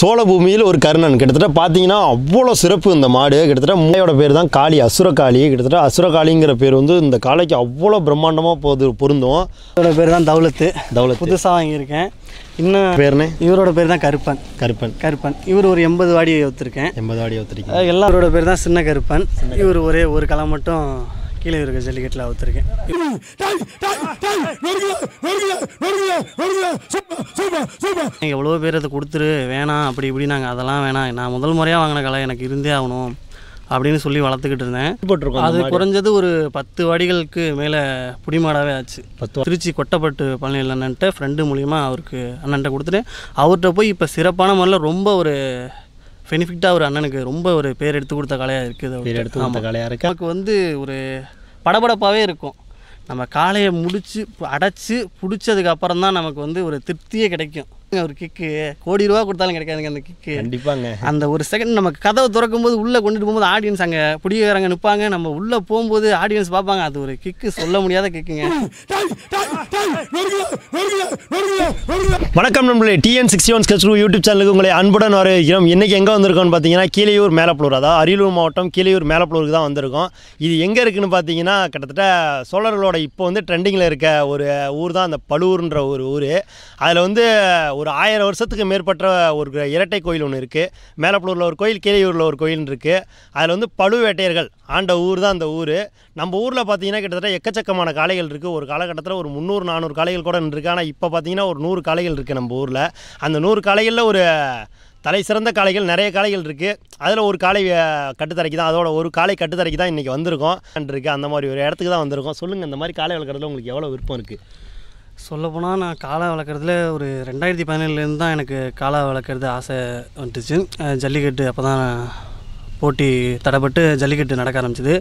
சோழபூமியில் ஒரு கருணன் கிட்டத்தட்ட பார்த்தீங்கன்னா அவ்வளோ சிறப்பு இந்த மாடு கிட்டத்தட்ட மூளையோட பேர் தான் காளி அசுரகாளி கிட்டத்தட்ட அசுரகாளிங்கிற பேர் வந்து இந்த காளைக்கு அவ்வளோ பிரம்மாண்டமாக போது பொருந்தும் இதோட பேர் தான் தௌலத்து தௌலத் புதுசாக வாங்கியிருக்கேன் இன்னும் பேர்னு இவரோட பேர் தான் கருப்பன் கருப்பன் கருப்பன் இவர் ஒரு எண்பது வாடி ஒத்துருக்கேன் எண்பது வாடி ஒத்துருக்கேன் எல்லாரோட பேர் தான் சின்ன கருப்பன் இவர் ஒரே ஒரு களை மட்டும் கீழே இருக்க ஜல்லிக்கட்டில் அவுத்துருக்கேன் எவ்வளோ பேர் அதை கொடுத்துரு வேணாம் அப்படி இப்படி நாங்கள் அதெல்லாம் வேணாம் நான் முதல் முறையாக வாங்கின கலை எனக்கு இருந்தே ஆகணும் அப்படின்னு சொல்லி வளர்த்துக்கிட்டு இருந்தேன் அது குறைஞ்சது ஒரு பத்து வாடிகளுக்கு மேலே புடிமாடாவே ஆச்சு பத்து திருச்சி கொட்டப்பட்டு பழனியில் அண்ணன்ட்ட ஃப்ரெண்டு மூலியமாக அவருக்கு அண்ணன்ட்ட கொடுத்துட்டு அவர்கிட்ட போய் இப்போ சிறப்பான முறையில் ரொம்ப ஒரு பெனிஃபிட்டாக ஒரு அண்ணனுக்கு ரொம்ப ஒரு பேர் எடுத்து கொடுத்த கலையாக இருக்குது பேர் எடுத்து கொடுத்த கலையாக இருக்குது நமக்கு வந்து ஒரு படபடப்பாகவே இருக்கும் நம்ம காலையை முடித்து அடைச்சி பிடிச்சதுக்கப்புறம் தான் நமக்கு வந்து ஒரு திருப்தியே கிடைக்கும் ஒரு கிக்கு கோடி ரூபா கொடுத்தாலும் கிடைக்காதுங்க அந்த கிக்கு கண்டிப்பாங்க அந்த ஒரு செகண்ட் நம்ம கதவை திறக்கும் போது உள்ளே கொண்டுட்டு போகும்போது ஆடியன்ஸ் அங்கே பிடிக்காரங்க நிற்பாங்க நம்ம உள்ளே போகும்போது ஆடியன்ஸ் பார்ப்பாங்க அது ஒரு கிக்கு சொல்ல முடியாத கிக்குங்க வணக்கம் நம்மளுடைய TN sixty one sketch YouTube சேனலுக்கு உங்களை அன்புடன் வரவேற்கிறோம் இன்னைக்கு எங்கே வந்திருக்கோம்னு பார்த்தீங்கன்னா கீழையூர் மேலப்பலூர் அதாவது அரியலூர் மாவட்டம் கீழையூர் மேலப்பலூருக்கு தான் வந்திருக்கோம் இது எங்கே இருக்குதுன்னு பார்த்தீங்கன்னா கிட்டத்தட்ட சோழர்களோட இப்போ வந்து ட்ரெண்டிங்கில் இருக்க ஒரு ஊர் தான் அந்த பழுவூர்ன்ற ஒரு ஊர் அதில் வந்து ஒரு ஒரு ஆயிரம் வருஷத்துக்கு மேற்பட்ட ஒரு இரட்டை கோயில் ஒன்று இருக்குது மேலப்பலூரில் ஒரு கோயில் கீழையூரில் ஒரு கோயில் இருக்குது அதில் வந்து பழுவேட்டையர்கள் ஆண்ட ஊர் தான் அந்த ஊர் நம்ம ஊரில் பார்த்தீங்கன்னா கிட்டத்தட்ட எக்கச்சக்கமான காளைகள் இருக்குது ஒரு காலகட்டத்தில் ஒரு முந்நூறு நானூறு காளைகள் கூட இருக்குது ஆனால் இப்போ பார்த்தீங்கன்னா ஒரு நூறு காளைகள் இருக்குது நம்ம ஊரில் அந்த நூறு காளைகளில் ஒரு தலை சிறந்த காளைகள் நிறைய காளைகள் இருக்குது அதில் ஒரு காளை கட்டுத்தரைக்கு தான் அதோட ஒரு காளை கட்டுத்தரைக்கு தான் இன்றைக்கி வந்திருக்கோம் இருக்குது அந்த மாதிரி ஒரு இடத்துக்கு தான் வந்திருக்கோம் சொல்லுங்கள் இந்த மாதிரி காளை வளர்க்குறதுல உங்களுக்கு எவ்வளோ விருப்பம் இருக்குது சொல்லப்போனால் நான் காளை வளர்க்குறதுல ஒரு ரெண்டாயிரத்தி பதினேழுலேருந்து தான் எனக்கு காளை வளர்க்குறது ஆசை வந்துட்டுச்சு ஜல்லிக்கட்டு அப்போ தான் போட்டி தடைப்பட்டு ஜல்லிக்கட்டு நடக்க ஆரம்பிச்சிது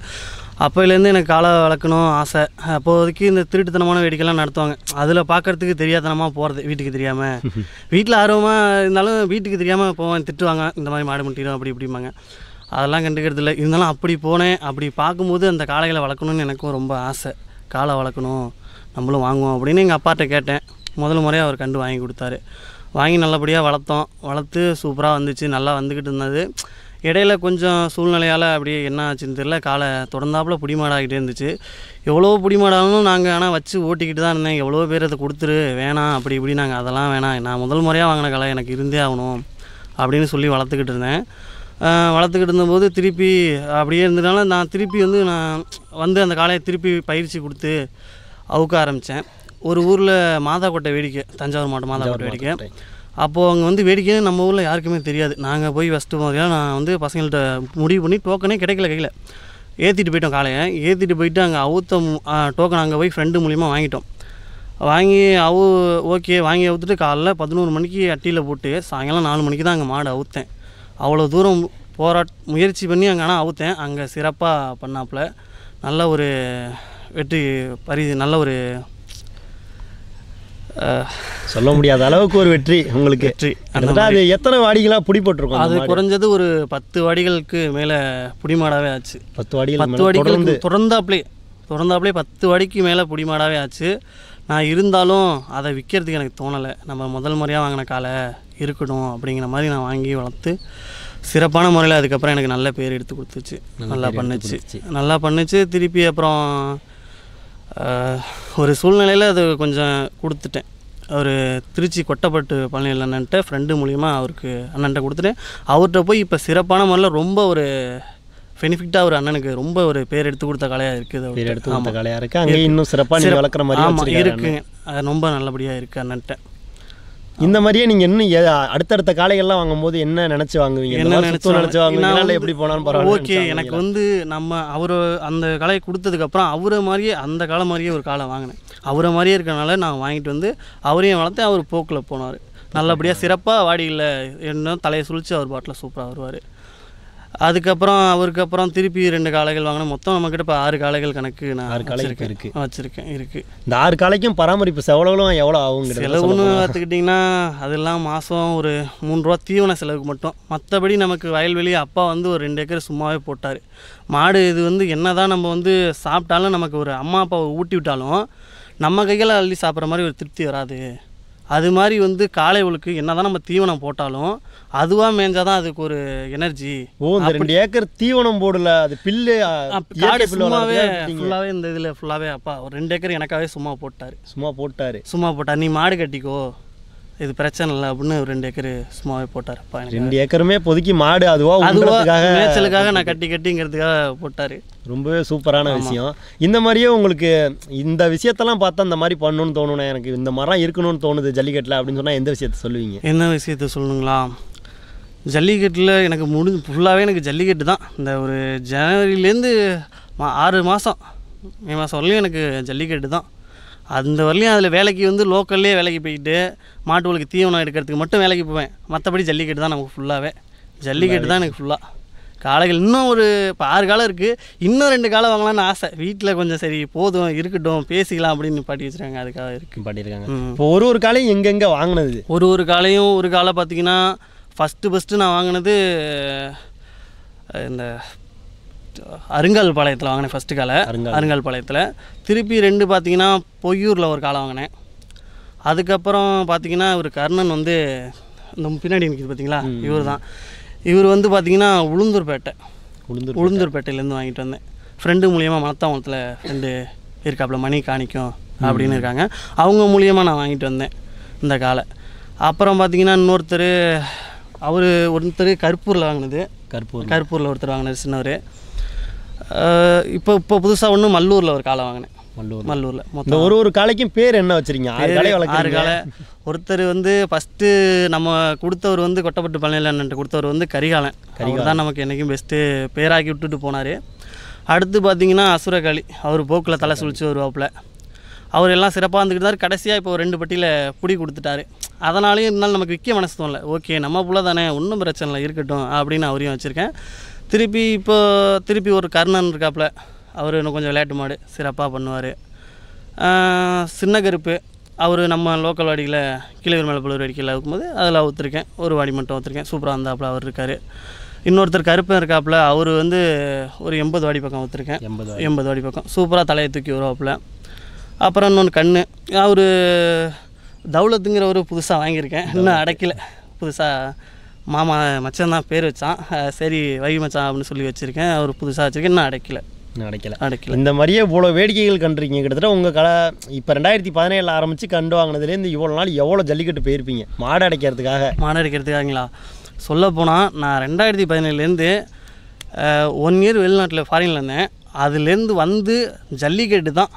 அப்போலேருந்து எனக்கு காளை வளர்க்கணும் ஆசை அப்போதைக்கு இந்த திருட்டுத்தனமான வேடிக்கைலாம் நடத்துவாங்க அதில் பார்க்குறதுக்கு தெரியாதனமாக போகிறது வீட்டுக்கு தெரியாமல் வீட்டில் ஆர்வமாக இருந்தாலும் வீட்டுக்கு தெரியாமல் போவேன் திட்டுவாங்க இந்த மாதிரி மாடு முட்டிடும் அப்படி இப்படிம்பாங்க அதெல்லாம் கண்டுக்கிறது இல்லை இருந்தாலும் அப்படி போனேன் அப்படி பார்க்கும்போது அந்த காளைகளை வளர்க்கணும்னு எனக்கும் ரொம்ப ஆசை காளை வளர்க்கணும் நம்மளும் வாங்குவோம் அப்படின்னு எங்கள் அப்பாட்ட கேட்டேன் முதல் முறையாக அவர் கண்டு வாங்கி கொடுத்தாரு வாங்கி நல்லபடியாக வளர்த்தோம் வளர்த்து சூப்பராக வந்துச்சு நல்லா வந்துக்கிட்டு இருந்தது இடையில கொஞ்சம் சூழ்நிலையால் அப்படியே என்ன ஆச்சுன்னு தெரில காலை தொடர்ந்தாப்பில் பிடிமாடாகிட்டே இருந்துச்சு எவ்வளோ பிடிமாடாலும் நாங்கள் ஆனால் வச்சு ஓட்டிக்கிட்டு தான் இருந்தேன் எவ்வளோ பேர் அதை கொடுத்துரு வேணாம் அப்படி இப்படி நாங்கள் அதெல்லாம் வேணாம் நான் முதல் முறையாக வாங்கின கலை எனக்கு இருந்தே ஆகணும் அப்படின்னு சொல்லி வளர்த்துக்கிட்டு இருந்தேன் வளர்த்துக்கிட்டு இருந்தபோது திருப்பி அப்படியே இருந்ததுனால நான் திருப்பி வந்து நான் வந்து அந்த காளையை திருப்பி பயிற்சி கொடுத்து அவுக்க ஆரம்பித்தேன் ஒரு ஊரில் மாதாக்கோட்டை வேடிக்கை தஞ்சாவூர் மாவட்டம் மாதாக்கோட்டை வேடிக்கை அப்போது அங்கே வந்து வேடிக்கைன்னு நம்ம ஊரில் யாருக்குமே தெரியாது நாங்கள் போய் ஃபஸ்ட்டு முதல்ல நான் வந்து பசங்கள்கிட்ட முடிவு பண்ணி டோக்கனே கிடைக்கல கையில் ஏற்றிட்டு போயிட்டோம் காலையை ஏற்றிட்டு போயிட்டு அங்கே அவுத்த டோக்கன் அங்கே போய் ஃப்ரெண்டு மூலியமாக வாங்கிட்டோம் வாங்கி அவு ஓகே வாங்கி அவுத்துட்டு காலைல பதினோரு மணிக்கு அட்டியில் போட்டு சாயங்காலம் நாலு மணிக்கு தான் அங்கே மாடு அவுத்தேன் அவ்வளோ தூரம் போராட் முயற்சி பண்ணி அங்கே ஆனால் அவுத்தேன் அங்கே சிறப்பாக பண்ணாப்புல நல்ல ஒரு வெற்றி பரி நல்ல ஒரு சொல்ல முடியாத அளவுக்கு ஒரு வெற்றி உங்களுக்கு வெற்றி அது எத்தனை வாடிகளாக பிடிப்பட்டிருக்கும் அது குறைஞ்சது ஒரு பத்து வாடிகளுக்கு மேலே பிடிமாடாவே ஆச்சு பத்து வாடிகள் பத்து வாடிகளுக்கு தொடர்ந்தாப்லே தொடர்ந்தாப்லே பத்து வாடிக்கு மேலே பிடிமாடாவே ஆச்சு நான் இருந்தாலும் அதை விற்கிறதுக்கு எனக்கு தோணலை நம்ம முதல் முறையாக வாங்கின காலை இருக்கணும் அப்படிங்கிற மாதிரி நான் வாங்கி வளர்த்து சிறப்பான முறையில் அதுக்கப்புறம் எனக்கு நல்ல பேர் எடுத்து கொடுத்துச்சு நல்லா பண்ணுச்சு நல்லா பண்ணுச்சு திருப்பி அப்புறம் ஒரு சூழ்நிலையில் அது கொஞ்சம் கொடுத்துட்டேன் அவர் திருச்சி கொட்டப்பட்டு பழனியில் அண்ணன்ட்ட ஃப்ரெண்டு மூலிமா அவருக்கு அண்ணன்ட்ட கொடுத்துட்டேன் அவர்கிட்ட போய் இப்போ சிறப்பான முறையில் ரொம்ப ஒரு பெனிஃபிட்டாக ஒரு அண்ணனுக்கு ரொம்ப ஒரு பேர் எடுத்து கொடுத்த கலையாக இருக்குது எடுத்து கொடுத்த கலையாக இருக்குது அங்கே இன்னும் சிறப்பாக வளர்க்குற மாதிரி இருக்குங்க அது ரொம்ப நல்லபடியாக இருக்குது அண்ணன்ட்ட இந்த மாதிரியே நீங்கள் இன்னும் அடுத்தடுத்த காலைகள்லாம் வாங்கும்போது என்ன நினச்சி வாங்குவீங்க என்ன நினச்சி நினச்சி வாங்குவீங்க எப்படி போனாலும் பரவாயில்ல ஓகே எனக்கு வந்து நம்ம அவர் அந்த கலையை கொடுத்ததுக்கப்புறம் அவரை மாதிரியே அந்த காலம் மாதிரியே ஒரு காலை வாங்கினேன் அவரை மாதிரியே இருக்கிறனால நான் வாங்கிட்டு வந்து அவரையும் வளர்த்து அவர் போக்கில் போனார் நல்லபடியாக சிறப்பாக வாடியில் என்ன தலையை சுழித்து அவர் பாட்டில் சூப்பராக வருவார் அதுக்கப்புறம் அவருக்கு அப்புறம் திருப்பி ரெண்டு காளைகள் வாங்கினேன் மொத்தம் நம்மக்கிட்ட இப்போ ஆறு காளைகள் கணக்கு நான் ஆறு காலை இருக்கு வச்சிருக்கேன் இருக்கு இந்த ஆறு காளைக்கும் பராமரிப்பு செலவுகளும் எவ்வளோ ஆகும் செலவுன்னு பார்த்துக்கிட்டிங்கன்னா அதெல்லாம் மாதம் ஒரு ரூபா தீவன செலவுக்கு மட்டும் மற்றபடி நமக்கு வயல்வெளி அப்பா வந்து ஒரு ரெண்டு ஏக்கர் சும்மாவே போட்டார் மாடு இது வந்து என்ன தான் நம்ம வந்து சாப்பிட்டாலும் நமக்கு ஒரு அம்மா அப்பாவை ஊட்டி விட்டாலும் நம்ம கையில் அள்ளி சாப்பிட்ற மாதிரி ஒரு திருப்தி வராது அது மாதிரி வந்து உழுக்கு என்னதான் நம்ம தீவனம் போட்டாலும் அதுவாக மேய்ஞ்சால் தான் அதுக்கு ஒரு எனர்ஜி ஓ ரெண்டு ஏக்கர் தீவனம் போடல அது பில்லு ஃபுல்லாவே ஃபுல்லாகவே ஃபுல்லாகவே இந்த இதுல ஃபுல்லாகவே அப்பா ஒரு ரெண்டு ஏக்கர் எனக்காகவே சும்மா போட்டார் சும்மா போட்டார் சும்மா போட்டார் நீ மாடு கட்டிக்கோ இது பிரச்சனை இல்லை அப்படின்னு ரெண்டு ஏக்கர் சும்மாவே போட்டார் ரெண்டு ஏக்கருமே பொதுக்கி மாடு அதுவா அதுவாக மேய்ச்சலுக்காக நான் கட்டி கட்டிங்கிறதுக்காக போட்டார் ரொம்பவே சூப்பரான விஷயம் இந்த மாதிரியே உங்களுக்கு இந்த விஷயத்தெல்லாம் பார்த்தா இந்த மாதிரி பண்ணணும்னு தோணுனா எனக்கு இந்த மரம் இருக்கணும்னு தோணுது ஜல்லிக்கட்டில் அப்படின்னு சொன்னால் எந்த விஷயத்த சொல்லுவீங்க என்ன விஷயத்த சொல்லணுங்களா ஜல்லிக்கட்டில் எனக்கு முடிஞ்சு ஃபுல்லாகவே எனக்கு ஜல்லிக்கட்டு தான் இந்த ஒரு ஜனவரிலேருந்து ஆறு மாதம் மே மாதம் வரலையும் எனக்கு ஜல்லிக்கட்டு தான் அந்த வரலையும் அதில் வேலைக்கு வந்து லோக்கல்லே வேலைக்கு போய்கிட்டு மாட்டுகளுக்கு தீவனம் எடுக்கிறதுக்கு மட்டும் வேலைக்கு போவேன் மற்றபடி ஜல்லிக்கட்டு தான் நமக்கு ஃபுல்லாகவே ஜல்லிக்கட்டு தான் எனக்கு ஃபுல்லாக காளைகள் இன்னும் ஒரு இப்போ ஆறு காலம் இருக்குது இன்னும் ரெண்டு காலம் வாங்கலான்னு ஆசை வீட்டில் கொஞ்சம் சரி போதும் இருக்கட்டும் பேசிக்கலாம் அப்படின்னு பாட்டி வச்சுருக்காங்க அதுக்காக இருக்கு பாட்டியிருக்காங்க இப்போ ஒரு ஒரு காலையும் எங்கெங்கே வாங்கினது ஒரு ஒரு காலையும் ஒரு காலை பார்த்தீங்கன்னா ஃபஸ்ட்டு ஃபஸ்ட்டு நான் வாங்கினது இந்த ஃபஸ்ட் பாளையத்தில் வாங்கினேன் ஃபஸ்ட்டு காலை அருங்கல் பாளையத்தில் திருப்பி ரெண்டு பார்த்தீங்கன்னா பொய்யூரில் ஒரு காலை வாங்கினேன் அதுக்கப்புறம் பார்த்தீங்கன்னா இவர் கர்ணன் வந்து இந்த பின்னாடி நிற்கிது பார்த்தீங்களா இவர் தான் இவர் வந்து பார்த்தீங்கன்னா உளுந்தூர்பேட்டை உளுந்தூர் உளுந்தூர்பேட்டையிலேருந்து வாங்கிட்டு வந்தேன் ஃப்ரெண்டு மூலியமாக மனத்தாவத்தில் ஃப்ரெண்டு இருக்காப்புல மணி காணிக்கும் அப்படின்னு இருக்காங்க அவங்க மூலியமாக நான் வாங்கிட்டு வந்தேன் இந்த காலை அப்புறம் பார்த்தீங்கன்னா இன்னொருத்தர் அவர் ஒருத்தர் கருப்பூரில் வாங்கினது கருப்பூர் கருப்பூரில் ஒருத்தர் வாங்கினார் சின்னவர் இப்போ இப்போ புதுசாக ஒன்று மல்லூரில் ஒரு காலை வாங்கினேன் மல்லூர் மல்லூரில் மொத்தம் ஒரு ஒரு காலைக்கும் பேர் என்ன வச்சுருங்க ஆறு காலை ஆறு காலை ஒருத்தர் வந்து ஃபஸ்ட்டு நம்ம கொடுத்தவர் வந்து கொட்டப்பட்டு பழனிலன்ட்டு கொடுத்தவர் வந்து கரிகாலன் கரிகாலன் தான் நமக்கு என்றைக்கும் பெஸ்ட்டு பேராக்கி விட்டுட்டு போனார் அடுத்து பார்த்தீங்கன்னா அசுரகாளி அவர் போக்கில் தலை சுழிச்சு வருவாப்பில் அவர் எல்லாம் சிறப்பாக இருந்துக்கிட்டு இருந்தார் கடைசியாக இப்போ ரெண்டு பட்டியில் பிடி கொடுத்துட்டாரு அதனாலேயும் இருந்தாலும் நமக்கு விற்க மனசு தோணல ஓகே நம்ம பிள்ளை தானே ஒன்றும் பிரச்சனை இல்லை இருக்கட்டும் அப்படின்னு அவரையும் வச்சுருக்கேன் திருப்பி இப்போ திருப்பி ஒரு கர்ணன் இருக்காப்புல அவர் இன்னும் கொஞ்சம் விளையாட்டு மாடு சிறப்பாக பண்ணுவார் சின்ன கருப்பு அவர் நம்ம லோக்கல் வாடியில் கீழே மேலப்பள்ளூர் வடிக்கையில் இருக்கும்போது அதில் ஊற்றுருக்கேன் ஒரு வாடி மட்டும் ஊற்றுருக்கேன் சூப்பராக இருந்தாப்புல அவர் இருக்கார் இன்னொருத்தர் கருப்பன் இருக்காப்புல அவர் வந்து ஒரு எண்பது வாடி பக்கம் ஊற்றுருக்கேன் எண்பது எண்பது வாடி பக்கம் சூப்பராக தலையை தூக்கி வருவாப்புல அப்புறம் இன்னொன்று கண்ணு அவர் தௌலத்துங்கிற ஒரு புதுசாக வாங்கியிருக்கேன் இன்னும் அடைக்கல புதுசாக மாமா மச்சான் தான் பேர் வச்சான் சரி வைகை மச்சான் அப்படின்னு சொல்லி வச்சுருக்கேன் அவர் புதுசாக வச்சுருக்கேன் நான் அடைக்கல அடைக்கல அடைக்கல இந்த மாதிரியே இவ்வளோ வேடிக்கைகள் கண்டுருக்கீங்க கிட்டத்தட்ட உங்கள் கடை இப்போ ரெண்டாயிரத்தி பதினேழில் ஆரம்பித்து கண்டு வாங்கினதுலேருந்து இவ்வளோ நாள் எவ்வளோ ஜல்லிக்கட்டு போயிருப்பீங்க மாடு அடைக்கிறதுக்காக மாடு அடைக்கிறதுக்காகங்களா சொல்லப்போனால் நான் ரெண்டாயிரத்தி பதினேழுலேருந்து ஒன் இயர் வெளிநாட்டில் ஃபாரினில் இருந்தேன் அதுலேருந்து வந்து ஜல்லிக்கட்டு தான்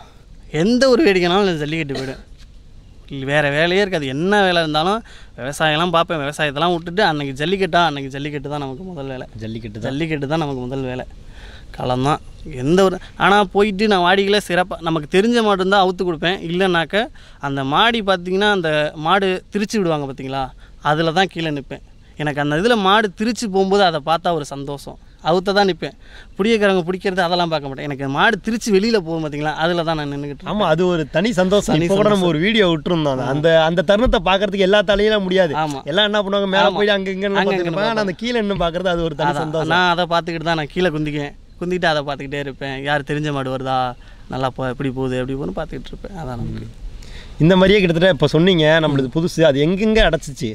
எந்த ஒரு வேடிக்கைனாலும் ஜல்லிக்கட்டு போய்டும் வேறு வேலையே இருக்காது என்ன வேலை இருந்தாலும் விவசாயம்லாம் பார்ப்பேன் விவசாயத்தெல்லாம் விட்டுட்டு அன்றைக்கி ஜல்லிக்கட்டா அன்றைக்கி ஜல்லிக்கட்டு தான் நமக்கு முதல் வேலை ஜல்லிக்கட்டு ஜல்லிக்கட்டு தான் நமக்கு முதல் வேலை களம்தான் எந்த ஒரு ஆனால் போயிட்டு நான் வாடிக்கலாம் சிறப்பாக நமக்கு தெரிஞ்ச மாட்டுந்தான் அவுத்து கொடுப்பேன் இல்லைனாக்க அந்த மாடி பார்த்திங்கன்னா அந்த மாடு திரிச்சு விடுவாங்க பார்த்திங்களா அதில் தான் கீழே நிற்பேன் எனக்கு அந்த இதில் மாடு திரிச்சு போகும்போது அதை பார்த்தா ஒரு சந்தோஷம் அவுத்த தான் நிற்பேன் பிடிக்கிறவங்க பிடிக்கிறது அதெல்லாம் பார்க்க மாட்டேன் எனக்கு மாடு திருச்சி வெளியில் போகும் பார்த்தீங்களா அதில் தான் நான் நின்றுக்கிட்டு ஆமாம் அது ஒரு தனி சந்தோஷம் நீ கூட நம்ம ஒரு வீடியோ விட்டுருந்தோம் அந்த அந்த தருணத்தை பார்க்கறதுக்கு எல்லா தலையிலும் முடியாது ஆமாம் எல்லாம் என்ன பண்ணுவாங்க மேலே போய் அங்கே இங்கே ஆனால் அந்த கீழே இன்னும் பார்க்குறது அது ஒரு தனி சந்தோஷம் நான் அதை பார்த்துக்கிட்டு தான் நான் கீழே குந்திக்குவேன் குந்திக்கிட்டு அதை பார்த்துக்கிட்டே இருப்பேன் யார் தெரிஞ்ச மாடு வருதா நல்லா போ எப்படி போகுது எப்படி போகணும் பார்த்துக்கிட்டு இருப்பேன் அதான் இந்த மாதிரியே கிட்டத்தட்ட இப்போ சொன்னீங்க நம்மளுக்கு புதுசு அது எங்கெங்கே அடைச்சிச்சு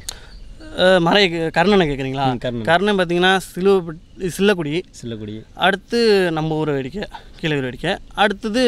மறை கர்ணனை கேட்குறீங்களா கர்ணன் பார்த்தீங்கன்னா சிலுவ சில்லக்குடி சில்லக்குடி அடுத்து நம்ம ஊர் வேடிக்கை கீழே வேடிக்கை அடுத்தது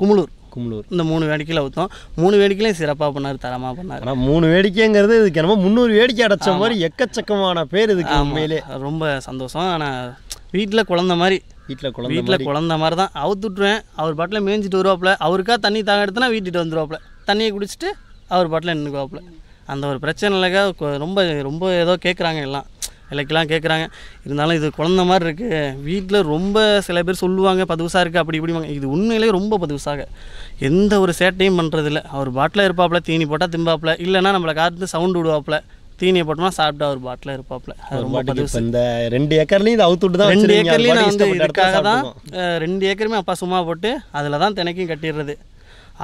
குமுளூர் குமுளூர் இந்த மூணு வேடிக்கையில் ஊற்றும் மூணு வேடிக்கையிலையும் சிறப்பாக பண்ணார் தரமாக பண்ணார் ஆனால் மூணு வேடிக்கைங்கிறது இதுக்கு என்னமோ முந்நூறு வேடிக்கை அடைச்ச மாதிரி எக்கச்சக்கமான பேர் இதுக்கு உண்மையிலே ரொம்ப சந்தோஷம் ஆனால் வீட்டில் குழந்த மாதிரி வீட்டில் குழந்தை வீட்டில் குழந்த மாதிரி தான் அவுத்து விட்டுருவேன் அவர் பாட்டில் மேய்ஞ்சிட்டு வருவாப்புல அவருக்கா தண்ணி தாக எடுத்துனா வீட்டுட்டு வந்துருவாப்புல தண்ணியை குடிச்சிட்டு அவர் பாட்டில் நின்றுக்குவாப்புல அந்த ஒரு பிரச்சனையிலக்காக ரொம்ப ரொம்ப ஏதோ கேட்குறாங்க எல்லாம் இலக்கெல்லாம் கேட்குறாங்க இருந்தாலும் இது குழந்த மாதிரி இருக்குது வீட்டில் ரொம்ப சில பேர் சொல்லுவாங்க பதுவுசாக இருக்குது அப்படி இப்படிவாங்க இது உண்மையிலேயே ரொம்ப பதுவுசாக எந்த ஒரு சேட்டையும் பண்ணுறதில்ல அவர் பாட்டில் இருப்பாப்பில் தீனி போட்டால் திம்பாப்பில் இல்லைனா நம்மளை காத்து சவுண்டு விடுவாப்பில் தீனியை போட்டோம்னா சாப்பிட்டா ஒரு பாட்டில் இருப்பாப்ல அது ரொம்ப இந்த ரெண்டு ஏக்கர்லையும் அவுத்து விட்டு தான் ரெண்டு ஏக்கர்லையும் நான் வந்து இதுக்காக தான் ரெண்டு ஏக்கருமே அப்பா சும்மா போட்டு அதில் தான் தினைக்கும் கட்டிடுறது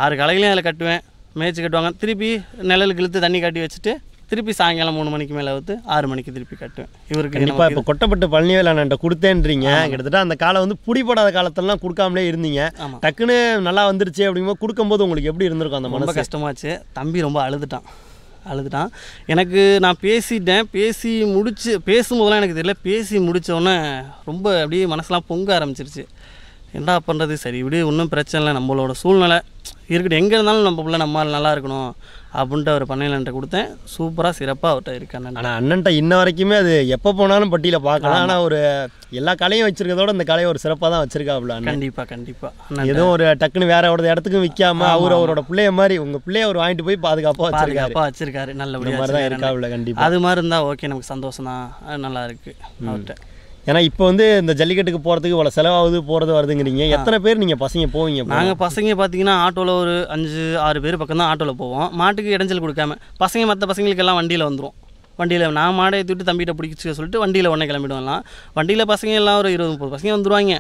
ஆறு கலைகளையும் அதில் கட்டுவேன் மேய்ச்சி கட்டுவாங்க திருப்பி நிழலுக்கு இழுத்து தண்ணி காட்டி வச்சுட்டு திருப்பி சாயங்காலம் மூணு மணிக்கு மேலே வந்து ஆறு மணிக்கு திருப்பி கட்டுவேன் இவருக்கு கண்டிப்பாக இப்போ கொட்டப்பட்டு பழனிவேலான்ட்ட கொடுத்தேன்றீங்க கிட்டத்தட்ட அந்த காலம் வந்து பிடிபடாத காலத்திலலாம் கொடுக்காமலே இருந்தீங்க டக்குன்னு நல்லா வந்துருச்சு அப்படிங்கும்போது கொடுக்கும்போது உங்களுக்கு எப்படி இருந்திருக்கும் அந்த மனசு கஷ்டமாச்சு தம்பி ரொம்ப அழுதுட்டான் அழுதுட்டான் எனக்கு நான் பேசிட்டேன் பேசி முடிச்சு பேசும்போதெல்லாம் எனக்கு தெரியல பேசி முடித்தோடனே ரொம்ப அப்படியே மனசெலாம் பொங்க ஆரம்பிச்சிருச்சு என்ன பண்ணுறது சரி இப்படி ஒன்றும் பிரச்சனை இல்லை நம்மளோட சூழ்நிலை இருக்கட்டும் எங்கே இருந்தாலும் நம்ம பிள்ளை நம்மால் நல்லா இருக்கணும் அப்படின்ட்டு அவர் பண்ணையிலன்ட்டு கொடுத்தேன் சூப்பராக சிறப்பாக அவர்கிட்ட இருக்காங்க ஆனால் அண்ணன்ட்ட இன்ன வரைக்குமே அது எப்போ போனாலும் பட்டியில் பார்க்கலாம் ஆனால் ஒரு எல்லா கலையும் வச்சுருக்கதோட இந்த கலையை ஒரு சிறப்பாக தான் அப்படிலாம் கண்டிப்பாக கண்டிப்பாக எதுவும் ஒரு டக்குன்னு வேற ஒரு இடத்துக்கும் விற்காம அவர் அவரோட பிள்ளைய மாதிரி உங்கள் பிள்ளைய அவர் வாங்கிட்டு போய் பாதுகாப்பாக வச்சிருக்காரு வச்சிருக்காரு நல்லபடியாக தான் இருக்காப்புல கண்டிப்பாக அது மாதிரி இருந்தால் ஓகே நமக்கு சந்தோஷம் தான் நல்லா இருக்குது அவர்கிட்ட ஏன்னா இப்போ வந்து இந்த ஜல்லிக்கட்டுக்கு போகிறதுக்கு இவ்வளோ செலவாகுது போகிறது வருதுங்கிறீங்க எத்தனை பேர் நீங்கள் பசங்க போவீங்க நாங்கள் பசங்க பார்த்தீங்கன்னா ஆட்டோவில் ஒரு அஞ்சு ஆறு பேர் பக்கம் தான் ஆட்டோவில் போவோம் மாட்டுக்கு இடைஞ்சல் கொடுக்காம பசங்க மற்ற பசங்களுக்கெல்லாம் வண்டியில் வந்துடும் வண்டியில் நான் மாடை தூட்டு தம்பிகிட்ட பிடிச்சிக்க சொல்லிட்டு வண்டியில் உடனே கிளம்பிடுவோம்லாம் வண்டியில் பசங்க எல்லாம் ஒரு இருபது முப்பது பசங்க வந்துடுவாங்க